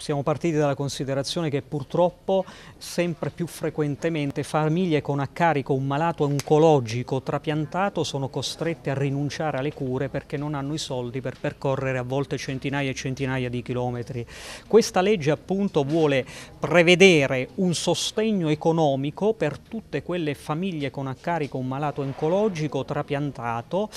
siamo partiti dalla considerazione che purtroppo sempre più frequentemente famiglie con a carico un malato oncologico trapiantato sono costrette a rinunciare alle cure perché non hanno i soldi per percorrere a volte centinaia e centinaia di chilometri. Questa legge appunto vuole prevedere un sostegno economico per tutte quelle famiglie con a carico un malato oncologico trapiantato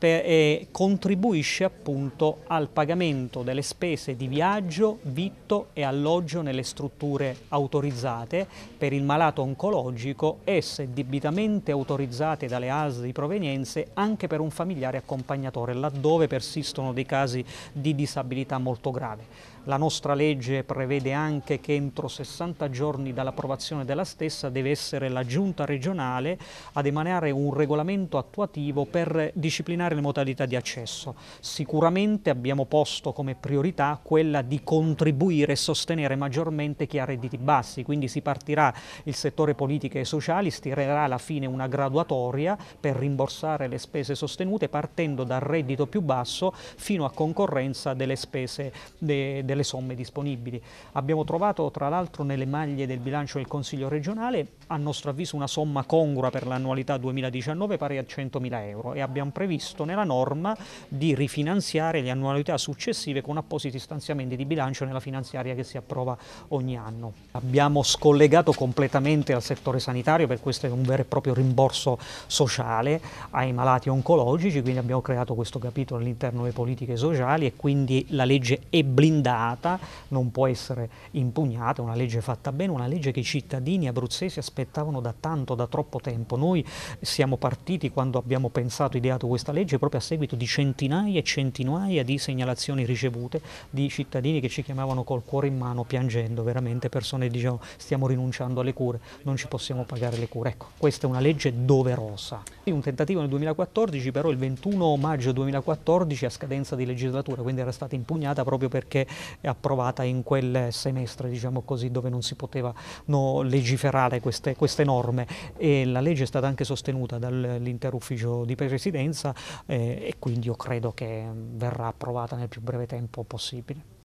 per, eh, contribuisce appunto al pagamento delle spese di viaggio, vitto e alloggio nelle strutture autorizzate per il malato oncologico e se debitamente autorizzate dalle ASL di provenienza anche per un familiare accompagnatore laddove persistono dei casi di disabilità molto grave. La nostra legge prevede anche che entro 60 giorni dall'approvazione della stessa deve essere la giunta regionale ad emanare un regolamento attuativo per disciplinare cambiare le modalità di accesso. Sicuramente abbiamo posto come priorità quella di contribuire e sostenere maggiormente chi ha redditi bassi, quindi si partirà il settore politiche e sociali, stirerà alla fine una graduatoria per rimborsare le spese sostenute partendo dal reddito più basso fino a concorrenza delle spese, de, delle somme disponibili. Abbiamo trovato tra l'altro nelle maglie del bilancio del Consiglio regionale a nostro avviso una somma congrua per l'annualità 2019 pari a 100.000 euro e abbiamo previsto previsto nella norma di rifinanziare le annualità successive con appositi stanziamenti di bilancio nella finanziaria che si approva ogni anno. Abbiamo scollegato completamente al settore sanitario, per questo è un vero e proprio rimborso sociale ai malati oncologici, quindi abbiamo creato questo capitolo all'interno delle politiche sociali e quindi la legge è blindata, non può essere impugnata, è una legge fatta bene, una legge che i cittadini abruzzesi aspettavano da tanto, da troppo tempo. Noi siamo partiti quando abbiamo pensato, ideato questa legge, legge proprio a seguito di centinaia e centinaia di segnalazioni ricevute di cittadini che ci chiamavano col cuore in mano piangendo, veramente persone che dicevano stiamo rinunciando alle cure, non ci possiamo pagare le cure. Ecco, questa è una legge doverosa. Un tentativo nel 2014, però il 21 maggio 2014 a scadenza di legislatura, quindi era stata impugnata proprio perché approvata in quel semestre, diciamo così, dove non si potevano legiferare queste, queste norme. E la legge è stata anche sostenuta dall'intero ufficio di presidenza eh, e quindi io credo che mm, verrà approvata nel più breve tempo possibile.